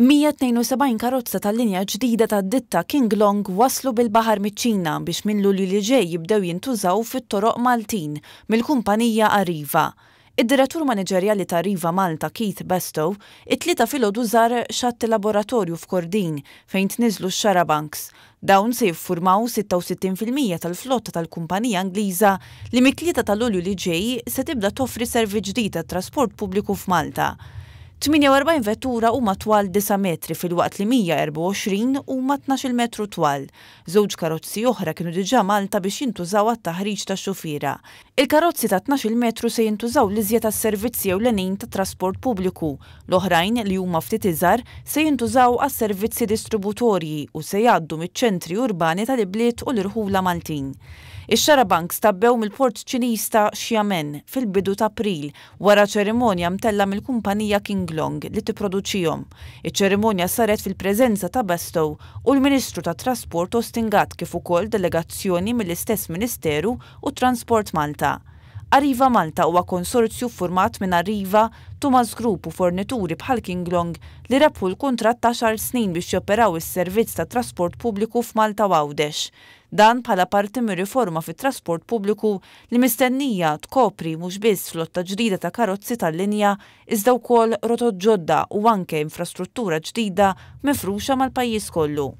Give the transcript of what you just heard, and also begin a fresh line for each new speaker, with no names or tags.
172 karozza tal-linja ġdida tad-ditta King Long waslu bil-baħar miċ-Ċina biex minn lulju li ġej jibdew jintużaw fit-toroq Maltin mill-kumpanija Arriva. Id-direttur manġerjali ta' Riva Malta Keith Bestow it-tlieta filgħodu żar xatt laboratorju f'Kordin fejn tniżlu x-Xarabanks. Dawn se jiffurmaw 66% tal-flotta tal-kumpanija Angliża li mitlieta tal-Lulju li ġej se tibda toffri servi ġdid tat trasport pubbliku f'Malta. 48 vettura huma twal 9 metri fil-waqt li 124 huma 12 metru twal. Żewġ karozzi oħra kienu diġà Malta biex jintużaw għat-taħriġ ta' xufiera. Il-karozzi ta' 12 metru se jintużaw li żjed tas-servizzi u l-enin ta' trasport pubbliku. L-oħrajn li huma ftit iżgħar se jintużaw għas-servizzi distributorji u se jgħaddu miċ-ċentri urbani tal-ibliet u l-irħula Maltin. Ix-xarabank stabbew mill-port Ċiniż ta' Xiamen fil-bidu ta' April wara ċerimonja mtella mill-kumpanija Kinglong li tipproduċihom. Iċ-ċerimonja saret fil-preżenza ta' Bestow u l-Ministru ta' Trasport Ostingat kif ukoll delegazzjoni mill-istess Ministeru u Transport Malta. Arriva Malta huwa konsorzju format minn Arriva, Thomas Group u fornituri bħal Kinglong li rebħu l-kontrat ta' xar snin biex joperaw is-servizz ta' trasport pubbliku f'Malta Għawdex. Dan bħala parti mir riforma fit trasport pubbliku li mistennija tkopri mhux biss flotta ġdida ta' karozzi tal-linja iżda wkoll rotot ġodda u anke infrastruttura ġdida mifruxa mal-pajjiż kollu.